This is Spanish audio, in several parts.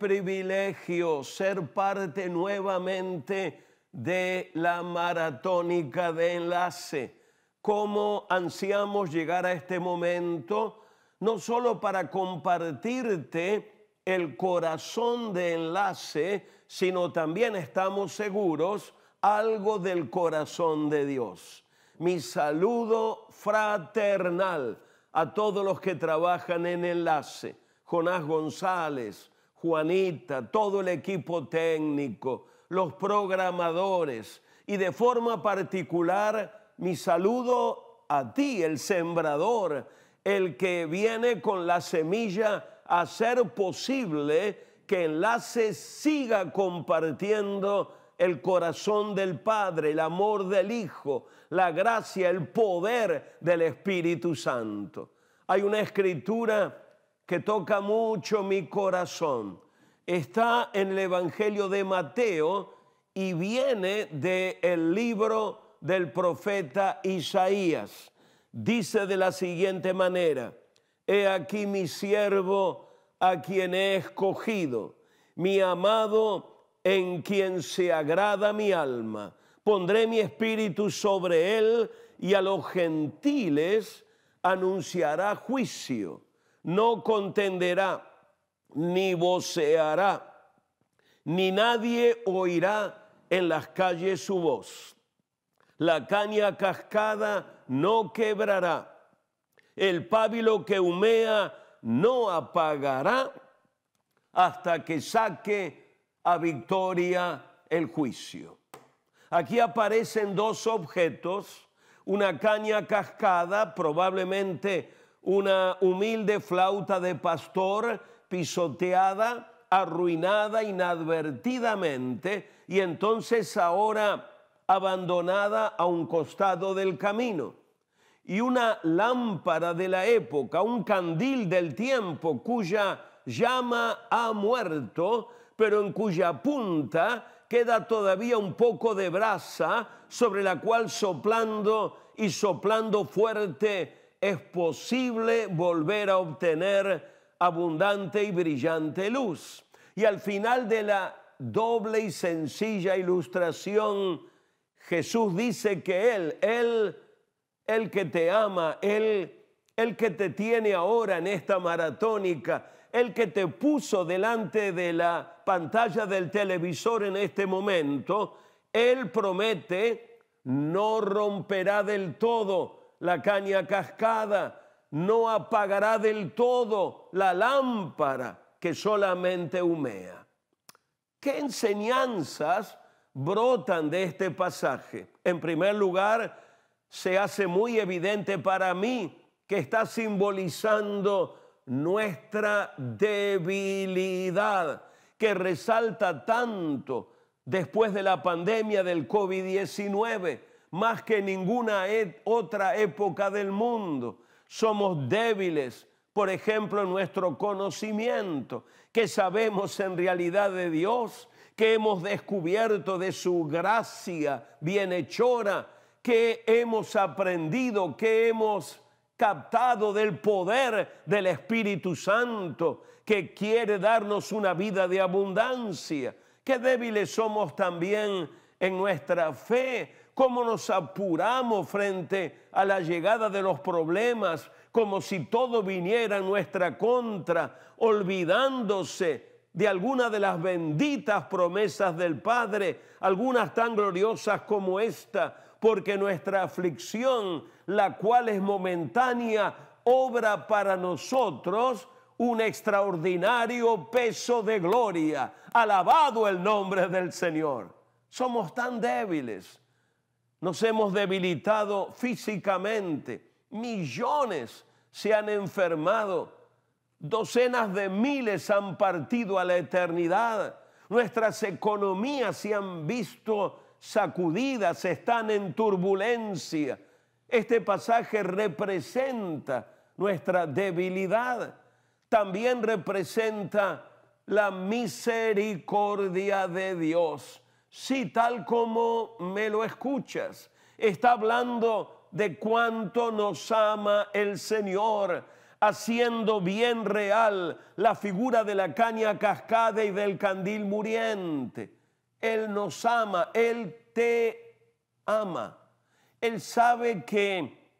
privilegio ser parte nuevamente de la maratónica de enlace. Cómo ansiamos llegar a este momento, no solo para compartirte el corazón de enlace, sino también estamos seguros algo del corazón de Dios. Mi saludo fraternal a todos los que trabajan en enlace. Jonás González, Juanita, todo el equipo técnico, los programadores y de forma particular mi saludo a ti, el sembrador, el que viene con la semilla a hacer posible que Enlace siga compartiendo el corazón del Padre, el amor del Hijo, la gracia, el poder del Espíritu Santo. Hay una escritura que toca mucho mi corazón está en el Evangelio de Mateo y viene del libro del profeta Isaías. Dice de la siguiente manera, He aquí mi siervo a quien he escogido, mi amado en quien se agrada mi alma. Pondré mi espíritu sobre él y a los gentiles anunciará juicio no contenderá, ni voceará, ni nadie oirá en las calles su voz. La caña cascada no quebrará, el pábilo que humea no apagará hasta que saque a victoria el juicio. Aquí aparecen dos objetos, una caña cascada, probablemente una humilde flauta de pastor pisoteada, arruinada inadvertidamente y entonces ahora abandonada a un costado del camino. Y una lámpara de la época, un candil del tiempo cuya llama ha muerto, pero en cuya punta queda todavía un poco de brasa sobre la cual soplando y soplando fuerte es posible volver a obtener abundante y brillante luz. Y al final de la doble y sencilla ilustración, Jesús dice que Él, Él, el que te ama, Él, el que te tiene ahora en esta maratónica, el que te puso delante de la pantalla del televisor en este momento, Él promete, no romperá del todo la caña cascada, no apagará del todo la lámpara que solamente humea. ¿Qué enseñanzas brotan de este pasaje? En primer lugar, se hace muy evidente para mí que está simbolizando nuestra debilidad, que resalta tanto después de la pandemia del COVID-19 más que ninguna e-, otra época del mundo. Somos débiles, por ejemplo, en nuestro conocimiento, que sabemos en realidad de Dios, que hemos descubierto de su gracia bienhechora, que hemos aprendido, que hemos captado del poder del Espíritu Santo, que quiere darnos una vida de abundancia. Qué débiles somos también en nuestra fe, cómo nos apuramos frente a la llegada de los problemas, como si todo viniera en nuestra contra, olvidándose de alguna de las benditas promesas del Padre, algunas tan gloriosas como esta, porque nuestra aflicción, la cual es momentánea, obra para nosotros un extraordinario peso de gloria. Alabado el nombre del Señor. Somos tan débiles, nos hemos debilitado físicamente, millones se han enfermado, docenas de miles han partido a la eternidad, nuestras economías se han visto sacudidas, están en turbulencia. Este pasaje representa nuestra debilidad, también representa la misericordia de Dios. Sí, tal como me lo escuchas, está hablando de cuánto nos ama el Señor, haciendo bien real la figura de la caña cascada y del candil muriente. Él nos ama, Él te ama. Él sabe que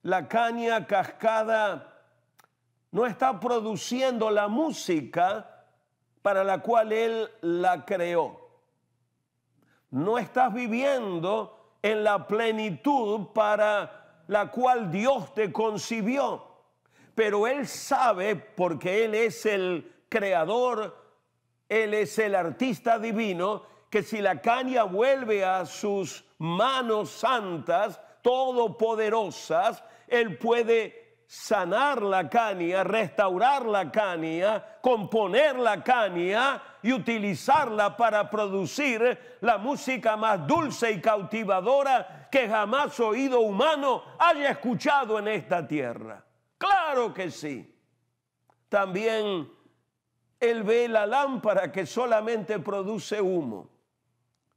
la caña cascada no está produciendo la música para la cual Él la creó no estás viviendo en la plenitud para la cual Dios te concibió. Pero Él sabe, porque Él es el creador, Él es el artista divino, que si la caña vuelve a sus manos santas, todopoderosas, Él puede sanar la caña, restaurar la caña, componer la caña y utilizarla para producir la música más dulce y cautivadora que jamás oído humano haya escuchado en esta tierra. Claro que sí. También él ve la lámpara que solamente produce humo.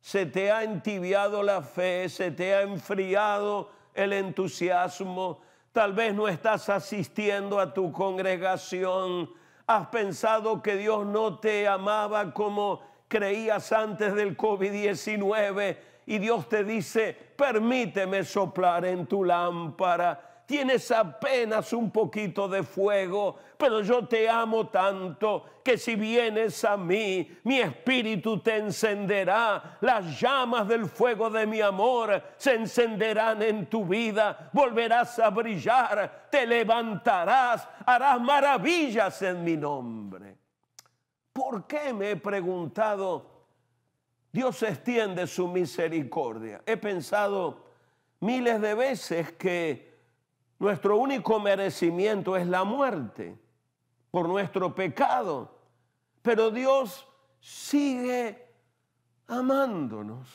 Se te ha entibiado la fe, se te ha enfriado el entusiasmo, Tal vez no estás asistiendo a tu congregación. Has pensado que Dios no te amaba como creías antes del COVID-19 y Dios te dice, permíteme soplar en tu lámpara tienes apenas un poquito de fuego, pero yo te amo tanto que si vienes a mí, mi espíritu te encenderá, las llamas del fuego de mi amor se encenderán en tu vida, volverás a brillar, te levantarás, harás maravillas en mi nombre. ¿Por qué me he preguntado? Dios extiende su misericordia. He pensado miles de veces que nuestro único merecimiento es la muerte por nuestro pecado. Pero Dios sigue amándonos.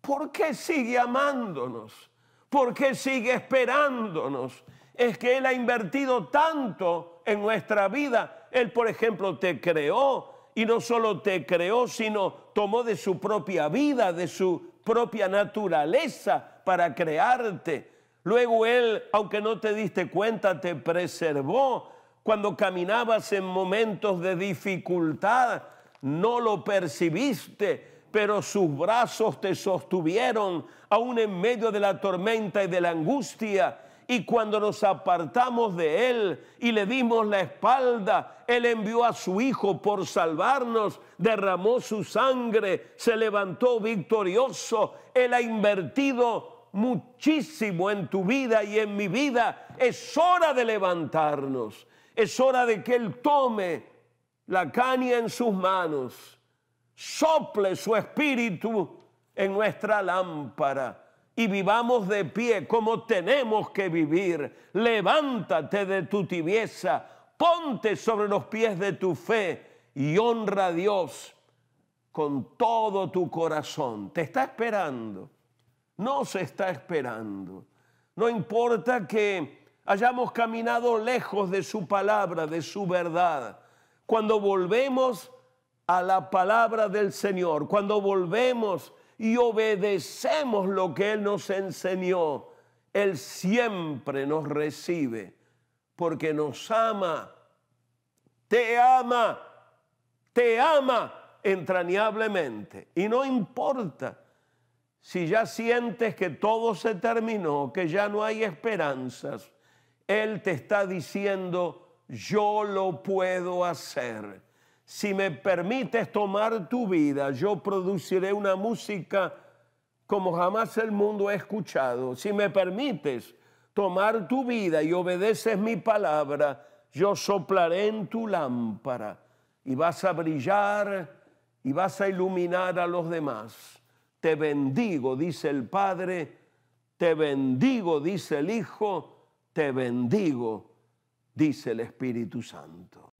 ¿Por qué sigue amándonos? ¿Por qué sigue esperándonos? Es que Él ha invertido tanto en nuestra vida. Él, por ejemplo, te creó y no solo te creó, sino tomó de su propia vida, de su propia naturaleza para crearte Luego Él, aunque no te diste cuenta, te preservó. Cuando caminabas en momentos de dificultad, no lo percibiste, pero sus brazos te sostuvieron aún en medio de la tormenta y de la angustia. Y cuando nos apartamos de Él y le dimos la espalda, Él envió a su Hijo por salvarnos, derramó su sangre, se levantó victorioso, Él ha invertido muchísimo en tu vida y en mi vida. Es hora de levantarnos. Es hora de que Él tome la caña en sus manos, sople su espíritu en nuestra lámpara y vivamos de pie como tenemos que vivir. Levántate de tu tibieza, ponte sobre los pies de tu fe y honra a Dios con todo tu corazón. Te está esperando se está esperando. No importa que hayamos caminado lejos de su palabra, de su verdad. Cuando volvemos a la palabra del Señor, cuando volvemos y obedecemos lo que Él nos enseñó, Él siempre nos recibe porque nos ama, te ama, te ama entrañablemente. Y no importa si ya sientes que todo se terminó, que ya no hay esperanzas, Él te está diciendo, yo lo puedo hacer. Si me permites tomar tu vida, yo produciré una música como jamás el mundo ha escuchado. Si me permites tomar tu vida y obedeces mi palabra, yo soplaré en tu lámpara y vas a brillar y vas a iluminar a los demás te bendigo, dice el Padre, te bendigo, dice el Hijo, te bendigo, dice el Espíritu Santo.